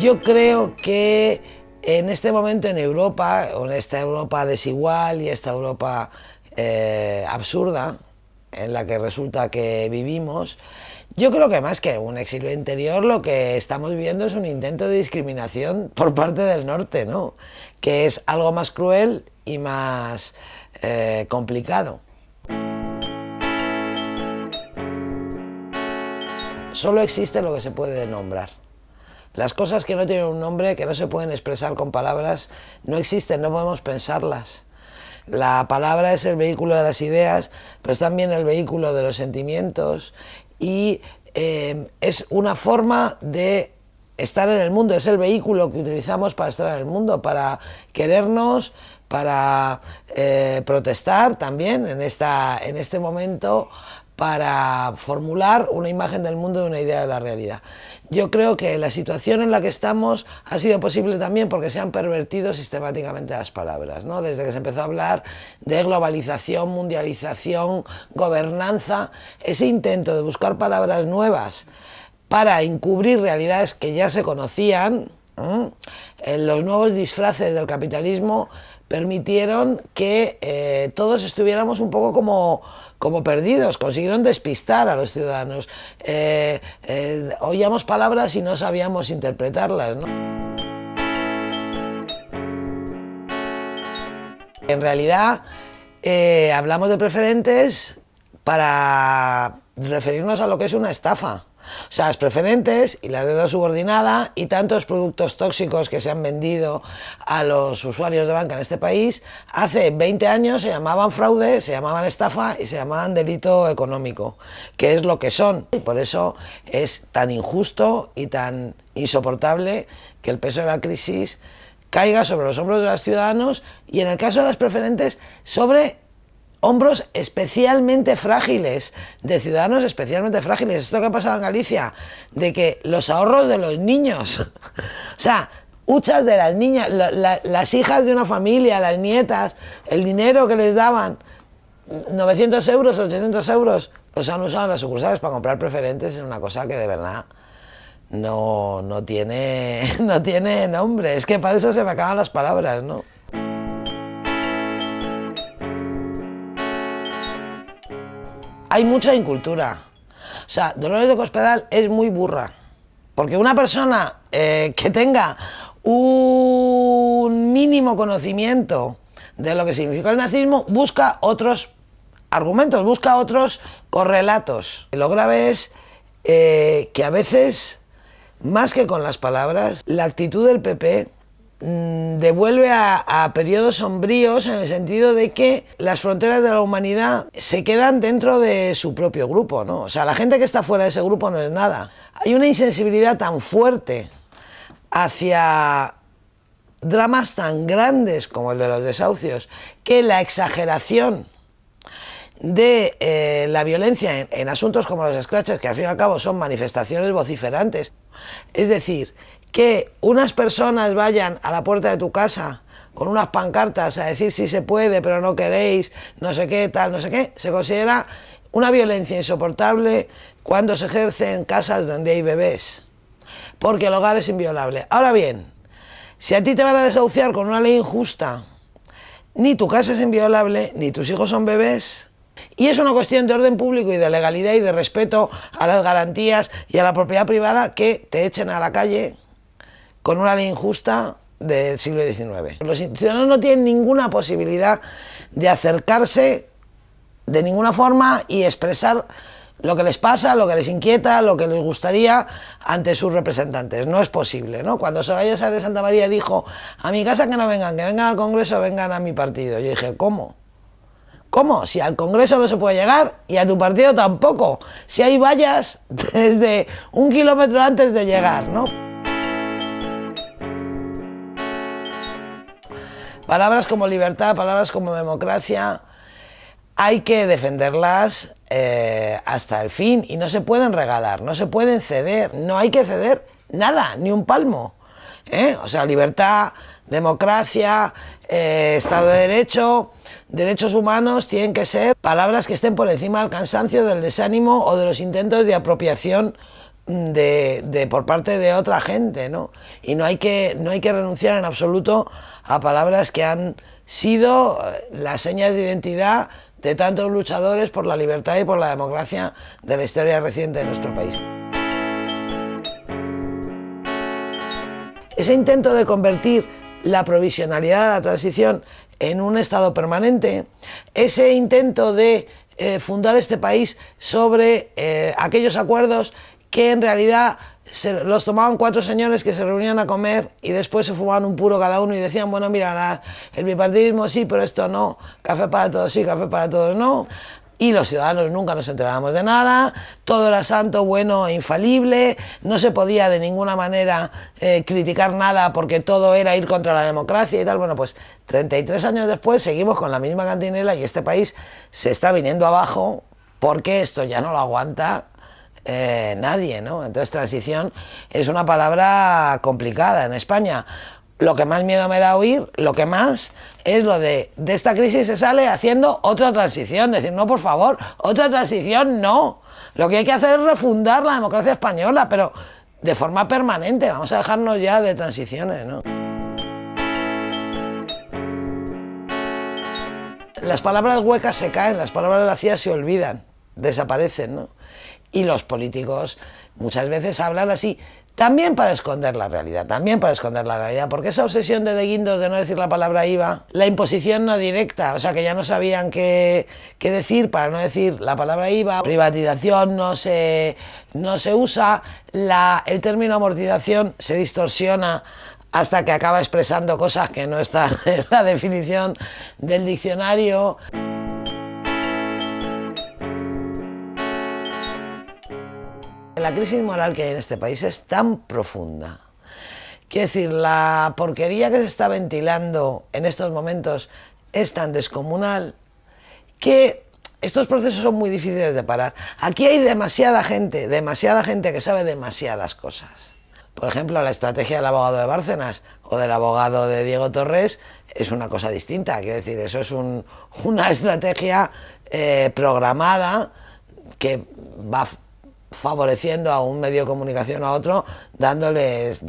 Yo creo que en este momento en Europa, en esta Europa desigual y esta Europa eh, absurda en la que resulta que vivimos, yo creo que más que un exilio interior, lo que estamos viviendo es un intento de discriminación por parte del norte, Que es algo más cruel y más eh, complicado. Solo existe lo que se puede nombrar. Las cosas que no tienen un nombre, que no se pueden expresar con palabras, no existen, no podemos pensarlas. La palabra es el vehículo de las ideas, pero es también el vehículo de los sentimientos y eh, es una forma de estar en el mundo, es el vehículo que utilizamos para estar en el mundo, para querernos, para eh, protestar también en, esta, en este momento para formular una imagen del mundo y una idea de la realidad. Yo creo que la situación en la que estamos ha sido posible también porque se han pervertido sistemáticamente las palabras. ¿no? Desde que se empezó a hablar de globalización, mundialización, gobernanza, ese intento de buscar palabras nuevas para encubrir realidades que ya se conocían, eh, los nuevos disfraces del capitalismo permitieron que eh, todos estuviéramos un poco como, perdidos, consiguieron despistar a los ciudadanos. Eh, oíamos palabras y no sabíamos interpretarlas. En realidad, hablamos de preferentes para referirnos a lo que es una estafa. O sea, Las preferentes y la deuda subordinada y tantos productos tóxicos que se han vendido a los usuarios de banca en este país, hace 20 años se llamaban fraude, se llamaban estafa y se llamaban delito económico, que es lo que son. Y por eso es tan injusto y tan insoportable que el peso de la crisis caiga sobre los hombros de los ciudadanos y en el caso de las preferentes sobre hombros especialmente frágiles, de ciudadanos especialmente frágiles. Esto que ha pasado en Galicia, de que los ahorros de los niños, o sea, muchas de las niñas, las hijas de una familia, las nietas, el dinero que les daban, 900 euros, 800 euros, los han usado las sucursales para comprar preferentes, en una cosa que de verdad no, no, tiene, no tiene nombre. Es que para eso se me acaban las palabras, ¿no? hay mucha incultura. O sea, Dolores de Cospedal es muy burra. Porque una persona eh, que tenga un mínimo conocimiento de lo que significa el nazismo busca otros argumentos, busca otros correlatos. Lo grave es eh, que a veces, más que con las palabras, la actitud del PP Mm, devuelve a, periodos sombríos en el sentido de que las fronteras de la humanidad se quedan dentro de su propio grupo, ¿no? O sea, la gente que está fuera de ese grupo no es nada. Hay una insensibilidad tan fuerte hacia dramas tan grandes como el de los desahucios que la exageración de eh, la violencia en, asuntos como los escraches... que al fin y al cabo son manifestaciones vociferantes, es decir, que unas personas vayan a la puerta de tu casa con unas pancartas a decir si se puede, pero no queréis, no sé qué, tal, no sé qué, se considera una violencia insoportable cuando se ejerce en casas donde hay bebés, porque el hogar es inviolable. Ahora bien, si a ti te van a desahuciar con una ley injusta, ni tu casa es inviolable, ni tus hijos son bebés, y es una cuestión de orden público y de legalidad y de respeto a las garantías y a la propiedad privada que te echen a la calle con una ley injusta del siglo XIX. Los ciudadanos no tienen ninguna posibilidad de acercarse de ninguna forma y expresar lo que les pasa, lo que les inquieta, lo que les gustaría ante sus representantes. No es posible, ¿no? Cuando Soraya Sáenz de Santa María dijo, a mi casa que no vengan, que vengan al Congreso, vengan a mi partido. Yo dije, ¿cómo? ¿Cómo? Si al Congreso no se puede llegar y a tu partido tampoco. Si hay vallas desde un kilómetro antes de llegar, ¿no? Palabras como libertad, palabras como democracia, hay que defenderlas eh, hasta el fin y no se pueden regalar, no se pueden ceder, no hay que ceder nada, ni un palmo. ¿eh? O sea, libertad, democracia, eh, Estado de Derecho, derechos humanos tienen que ser palabras que estén por encima del cansancio, del desánimo o de los intentos de apropiación de, por parte de otra gente, ¿no? Y no hay, que, no hay que renunciar en absoluto a palabras que han sido eh, las señas de identidad de tantos luchadores por la libertad y por la democracia de la historia reciente de nuestro país. Ese intento de convertir la provisionalidad de la transición en un estado permanente, ese intento de eh, fundar este país sobre eh, aquellos acuerdos que en realidad los tomaban cuatro señores que se reunían a comer y después se fumaban un puro cada uno y decían, bueno, mira, el bipartidismo sí, pero esto no, café para todos sí, café para todos no. Y los ciudadanos nunca nos enterábamos de nada, todo era santo, bueno, e infalible, no se podía de ninguna manera eh, criticar nada porque todo era ir contra la democracia y tal. Bueno, pues 33 años después seguimos con la misma cantinela y este país se está viniendo abajo porque esto ya no lo aguanta eh, nadie, ¿no? Entonces transición es una palabra complicada en España. Lo que más miedo me da oír, lo que más es lo de de esta crisis se sale haciendo otra transición, decir, no, por favor, otra transición no. Lo que hay que hacer es refundar la democracia española, pero de forma permanente, vamos a dejarnos ya de transiciones, ¿no? Las palabras huecas se caen, las palabras vacías se olvidan, desaparecen, ¿no? Y los políticos muchas veces hablan así, también para esconder la realidad, también para esconder la realidad, porque esa obsesión de De Guindos de no decir la palabra IVA, la imposición no directa, o sea que ya no sabían qué, qué decir para no decir la palabra IVA, privatización no se, no se usa, la, el término amortización se distorsiona hasta que acaba expresando cosas que no están en la definición del diccionario. la crisis moral que hay en este país es tan profunda. Quiero decir, la porquería que se está ventilando en estos momentos es tan descomunal que estos procesos son muy difíciles de parar. Aquí hay demasiada gente, demasiada gente que sabe demasiadas cosas. Por ejemplo, la estrategia del abogado de Bárcenas o del abogado de Diego Torres es una cosa distinta. Quiero decir, eso es una estrategia eh, programada que va favoreciendo a un medio de comunicación a otro, dándoles,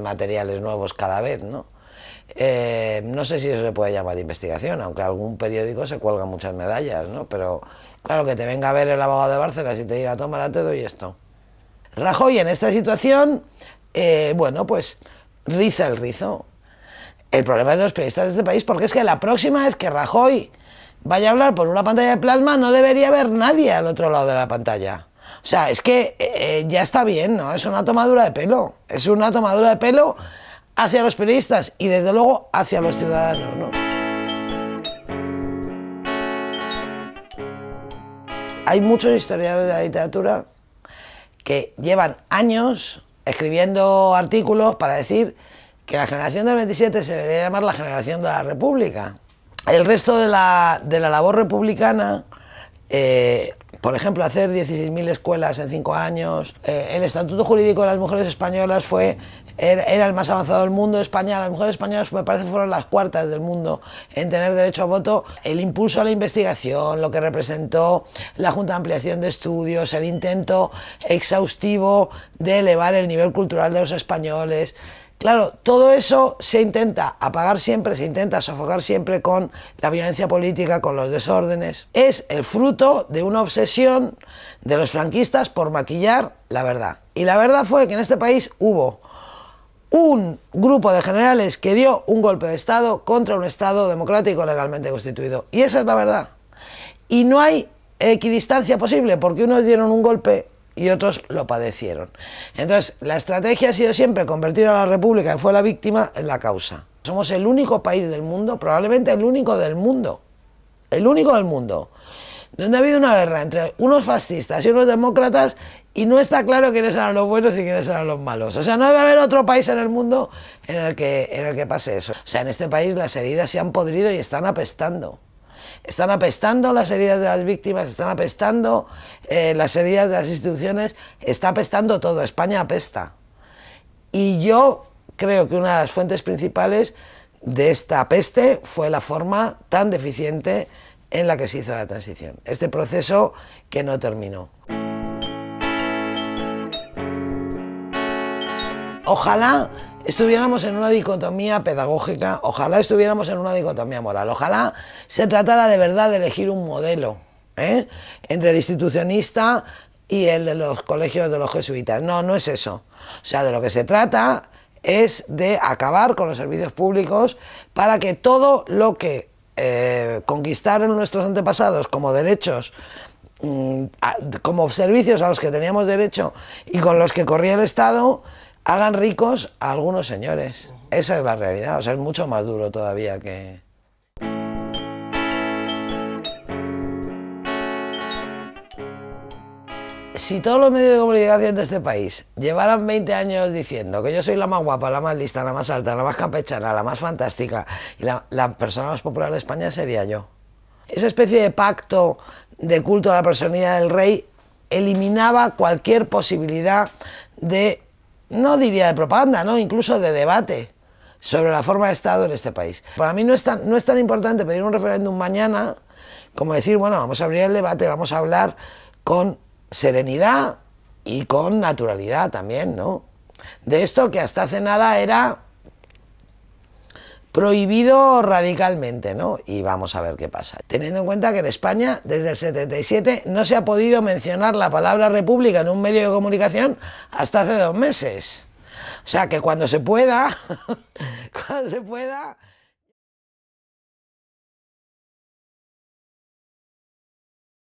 materiales nuevos cada vez, ¿no? Eh, no sé si eso se puede llamar investigación, aunque algún periódico se cuelga muchas medallas, ¿no? Pero claro, que te venga a ver el abogado de Barcelona y te diga, tómala, te doy esto. Rajoy en esta situación, eh, bueno, pues riza el rizo. El problema de los periodistas de este país, porque es que la próxima vez que Rajoy vaya a hablar por una pantalla de plasma, no debería haber nadie al otro lado de la pantalla. O sea, es que eh, ya está bien, ¿no? Es una tomadura de pelo. Es una tomadura de pelo hacia los periodistas y desde luego hacia los ciudadanos, ¿no? Hay muchos historiadores de la literatura que llevan años escribiendo artículos para decir que la generación del 27 se debería llamar la generación de la República. El resto de la, labor republicana eh, por ejemplo, hacer 16.000 escuelas en 5 años. Eh, el Estatuto Jurídico de las Mujeres Españolas fue, er, era, el más avanzado del mundo. España, las mujeres españolas me parece fueron las cuartas del mundo en tener derecho a voto. El impulso a la investigación, lo que representó la Junta de Ampliación de Estudios, el intento exhaustivo de elevar el nivel cultural de los españoles. Claro, todo eso se intenta apagar siempre, se intenta sofocar siempre con la violencia política, con los desórdenes. Es el fruto de una obsesión de los franquistas por maquillar la verdad. Y la verdad fue que en este país hubo un grupo de generales que dio un golpe de Estado contra un Estado democrático legalmente constituido. Y esa es la verdad. Y no hay equidistancia posible, porque unos dieron un golpe y otros lo padecieron. Entonces, la estrategia ha sido siempre convertir a la República, que fue la víctima, en la causa. Somos el único país del mundo, probablemente el único del mundo, el único del mundo, donde ha habido una guerra entre unos fascistas y unos demócratas y no está claro quiénes eran los buenos y quiénes eran los malos. O sea, no debe haber otro país en el mundo en el que, en el que pase eso. O sea, en este país las heridas se han podrido y están apestando. Están apestando las heridas de las víctimas, están apestando eh, las heridas de las instituciones, está apestando todo. España apesta. Y yo creo que una de las fuentes principales de esta peste fue la forma tan deficiente en la que se hizo la transición. Este proceso que no terminó. Ojalá estuviéramos en una dicotomía pedagógica, ojalá estuviéramos en una dicotomía moral, ojalá se tratara de verdad de elegir un modelo ¿eh? entre el institucionista y el de los colegios de los jesuitas. No, no es eso. O sea, de lo que se trata es de acabar con los servicios públicos para que todo lo que eh, conquistaron nuestros antepasados como derechos mm, como servicios a los que teníamos derecho y con los que corría el Estado hagan ricos a algunos señores. Esa es la realidad, o sea, es mucho más duro todavía que... Si todos los medios de comunicación de este país llevaran 20 años diciendo que yo soy la más guapa, la más lista, la más alta, la más campechana, la más fantástica y la, la persona más popular de España sería yo. Esa especie de pacto de culto a la personalidad del rey eliminaba cualquier posibilidad de no diría de propaganda, ¿no? incluso de debate sobre la forma de Estado en este país. Para mí no es tan, no es tan importante pedir un referéndum mañana como decir, bueno, vamos a abrir el debate, vamos a hablar con serenidad y con naturalidad también, ¿no? De esto que hasta hace nada era prohibido radicalmente, ¿no? Y vamos a ver qué pasa. Teniendo en cuenta que en España desde el 77 no se ha podido mencionar la palabra república en un medio de comunicación hasta hace dos meses. O sea que cuando se pueda, cuando se pueda,